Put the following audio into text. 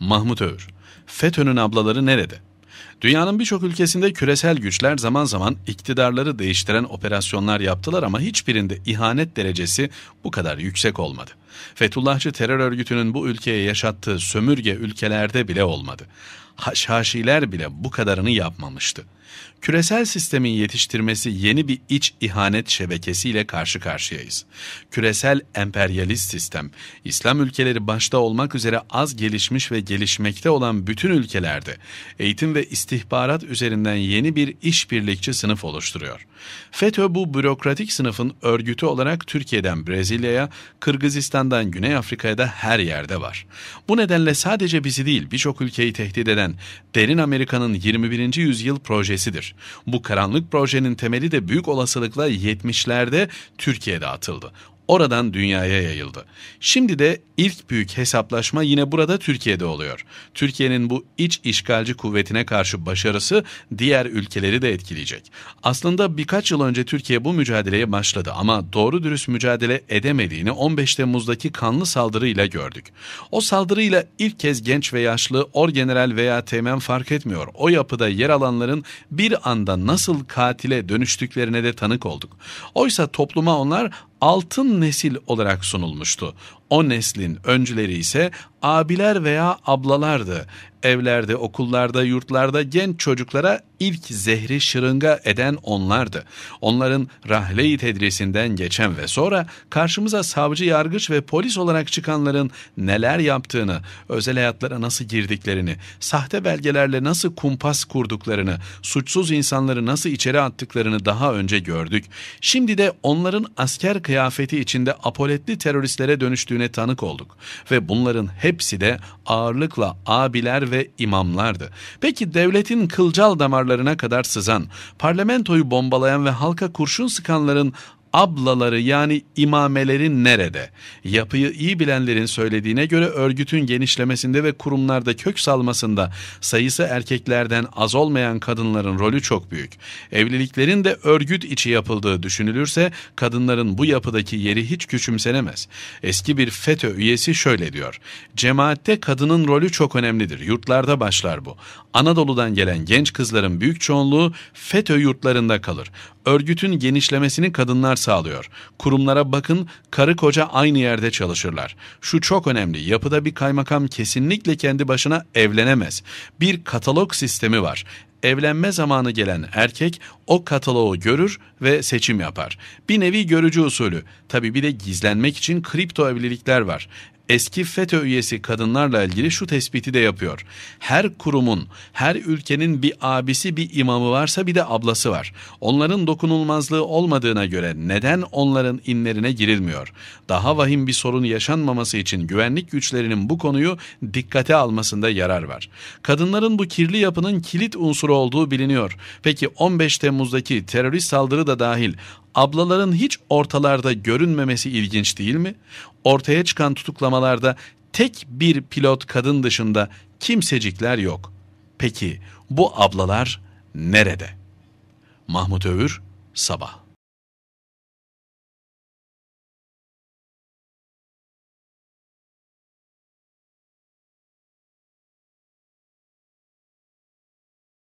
Mahmut Öğür. FETÖ'nün ablaları nerede? Dünyanın birçok ülkesinde küresel güçler zaman zaman iktidarları değiştiren operasyonlar yaptılar ama hiçbirinde ihanet derecesi bu kadar yüksek olmadı. Fethullahçı terör örgütünün bu ülkeye yaşattığı sömürge ülkelerde bile olmadı. Haşhaşiler bile bu kadarını yapmamıştı. Küresel sistemin yetiştirmesi yeni bir iç ihanet şebekesiyle karşı karşıyayız. Küresel emperyalist sistem, İslam ülkeleri başta olmak üzere az gelişmiş ve gelişmekte olan bütün ülkelerde eğitim ve istihbarat üzerinden yeni bir işbirlikçi sınıf oluşturuyor. FETÖ bu bürokratik sınıfın örgütü olarak Türkiye'den Brezilya'ya, Kırgızistan'dan Güney Afrika'ya da her yerde var. Bu nedenle sadece bizi değil birçok ülkeyi tehdit eden eden Derin Amerika'nın 21. yüzyıl projesidir. Bu karanlık projenin temeli de büyük olasılıkla 70'lerde Türkiye'de atıldı oradan dünyaya yayıldı. Şimdi de ilk büyük hesaplaşma yine burada Türkiye'de oluyor. Türkiye'nin bu iç işgalci kuvvetine karşı başarısı diğer ülkeleri de etkileyecek. Aslında birkaç yıl önce Türkiye bu mücadeleye başladı ama doğru dürüst mücadele edemediğini 15 Temmuz'daki kanlı saldırıyla gördük. O saldırıyla ilk kez genç ve yaşlı orgeneral veya teğmen fark etmiyor. O yapıda yer alanların bir anda nasıl katile dönüştüklerine de tanık olduk. Oysa topluma onlar altın nesil olarak sunulmuştu. O neslin öncüleri ise abiler veya ablalardı. Evlerde, okullarda, yurtlarda genç çocuklara ilk zehri şırınga eden onlardı. Onların rahleyi i tedrisinden geçen ve sonra karşımıza savcı, yargıç ve polis olarak çıkanların neler yaptığını, özel hayatlara nasıl girdiklerini, sahte belgelerle nasıl kumpas kurduklarını, suçsuz insanları nasıl içeri attıklarını daha önce gördük. Şimdi de onların asker kıyafeti içinde apoletli teröristlere dönüştüğünü büyüklüğüne tanık olduk ve bunların hepsi de ağırlıkla abiler ve imamlardı. Peki devletin kılcal damarlarına kadar sızan, parlamentoyu bombalayan ve halka kurşun sıkanların ablaları yani imamelerin nerede? Yapıyı iyi bilenlerin söylediğine göre örgütün genişlemesinde ve kurumlarda kök salmasında sayısı erkeklerden az olmayan kadınların rolü çok büyük. Evliliklerin de örgüt içi yapıldığı düşünülürse kadınların bu yapıdaki yeri hiç küçümsenemez. Eski bir FETÖ üyesi şöyle diyor. Cemaatte kadının rolü çok önemlidir. Yurtlarda başlar bu. Anadolu'dan gelen genç kızların büyük çoğunluğu FETÖ yurtlarında kalır. Örgütün genişlemesini kadınlar sağlıyor. Kurumlara bakın karı koca aynı yerde çalışırlar. Şu çok önemli. Yapıda bir kaymakam kesinlikle kendi başına evlenemez. Bir katalog sistemi var evlenme zamanı gelen erkek o kataloğu görür ve seçim yapar. Bir nevi görücü usulü. Tabi bir de gizlenmek için kripto evlilikler var. Eski FETÖ üyesi kadınlarla ilgili şu tespiti de yapıyor. Her kurumun, her ülkenin bir abisi bir imamı varsa bir de ablası var. Onların dokunulmazlığı olmadığına göre neden onların inlerine girilmiyor? Daha vahim bir sorun yaşanmaması için güvenlik güçlerinin bu konuyu dikkate almasında yarar var. Kadınların bu kirli yapının kilit unsuru saldırı olduğu biliniyor. Peki 15 Temmuz'daki terörist saldırı da dahil ablaların hiç ortalarda görünmemesi ilginç değil mi? Ortaya çıkan tutuklamalarda tek bir pilot kadın dışında kimsecikler yok. Peki bu ablalar nerede? Mahmut Övür, Sabah